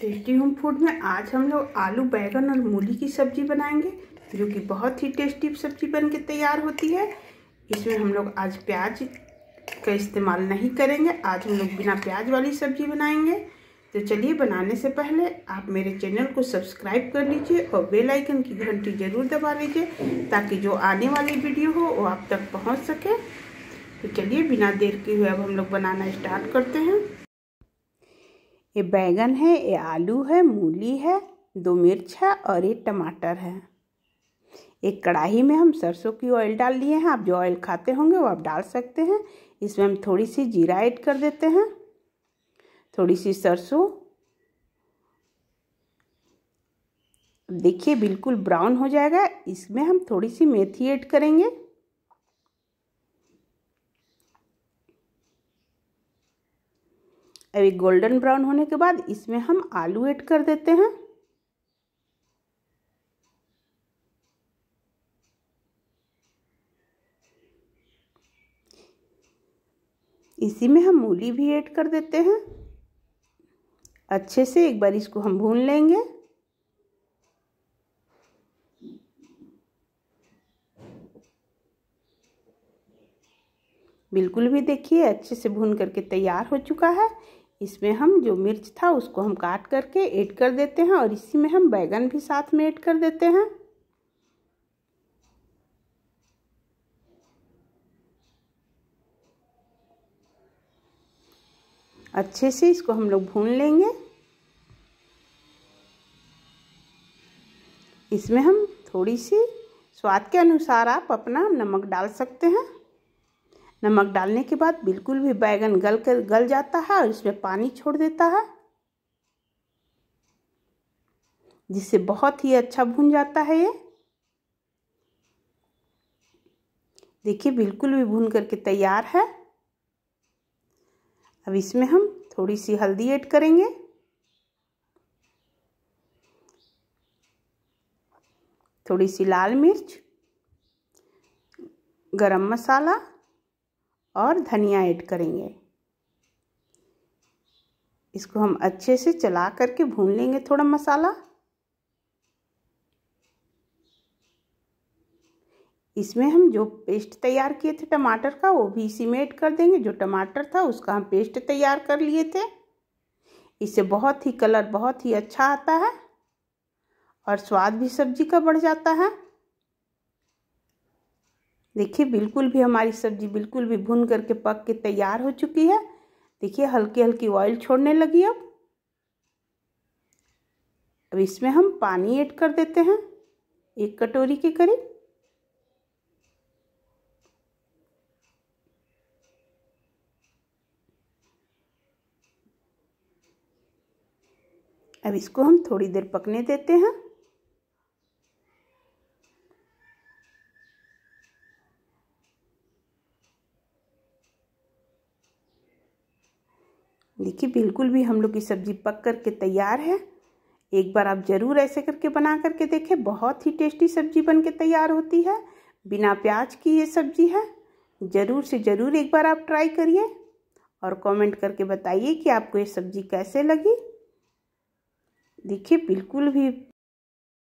tasty home food में आज हम लोग आलू बैगन और मूली की सब्जी बनाएंगे जो कि बहुत ही टेस्टी सब्जी बन के तैयार होती है इसमें हम लोग आज प्याज का इस्तेमाल नहीं करेंगे आज हम लोग बिना प्याज वाली सब्जी बनाएंगे तो चलिए बनाने से पहले आप मेरे चैनल को सब्सक्राइब कर लीजिए और बेल आइकन की घंटी ज़रूर दबा लीजिए ताकि जो आने वाली वीडियो हो वो आप तक पहुँच सके तो चलिए बिना देर के हुए अब हम लोग बनाना स्टार्ट करते हैं ये बैंगन है ये आलू है मूली है दो मिर्च है और ये टमाटर है एक कढ़ाई में हम सरसों की ऑयल डाल लिए हैं आप जो ऑयल खाते होंगे वो आप डाल सकते हैं इसमें हम थोड़ी सी जीरा ऐड कर देते हैं थोड़ी सी सरसों देखिए बिल्कुल ब्राउन हो जाएगा इसमें हम थोड़ी सी मेथी ऐड करेंगे अभी गोल्डन ब्राउन होने के बाद इसमें हम आलू ऐड कर देते हैं इसी में हम मूली भी ऐड कर देते हैं अच्छे से एक बार इसको हम भून लेंगे बिल्कुल भी देखिए अच्छे से भून करके तैयार हो चुका है इसमें हम जो मिर्च था उसको हम काट करके ऐड कर देते हैं और इसी में हम बैगन भी साथ में ऐड कर देते हैं अच्छे से इसको हम लोग भून लेंगे इसमें हम थोड़ी सी स्वाद के अनुसार आप अपना नमक डाल सकते हैं नमक डालने के बाद बिल्कुल भी बैगन गल कर गल जाता है और इसमें पानी छोड़ देता है जिससे बहुत ही अच्छा भुन जाता है ये देखिए बिल्कुल भी भून करके तैयार है अब इसमें हम थोड़ी सी हल्दी ऐड करेंगे थोड़ी सी लाल मिर्च गरम मसाला और धनिया ऐड करेंगे इसको हम अच्छे से चला करके भून लेंगे थोड़ा मसाला इसमें हम जो पेस्ट तैयार किए थे टमाटर का वो भी इसी में ऐड कर देंगे जो टमाटर था उसका हम पेस्ट तैयार कर लिए थे इससे बहुत ही कलर बहुत ही अच्छा आता है और स्वाद भी सब्जी का बढ़ जाता है देखिए बिल्कुल भी हमारी सब्जी बिल्कुल भी भून करके पक के तैयार हो चुकी है देखिए हल्की हल्की ऑयल छोड़ने लगी अब अब इसमें हम पानी ऐड कर देते हैं एक कटोरी के करीब अब इसको हम थोड़ी देर पकने देते हैं देखिए बिल्कुल भी हम लोग की सब्ज़ी पक कर के तैयार है एक बार आप ज़रूर ऐसे करके बना करके देखें बहुत ही टेस्टी सब्ज़ी बन के तैयार होती है बिना प्याज की ये सब्ज़ी है ज़रूर से ज़रूर एक बार आप ट्राई करिए और कमेंट करके बताइए कि आपको ये सब्ज़ी कैसे लगी देखिए बिल्कुल भी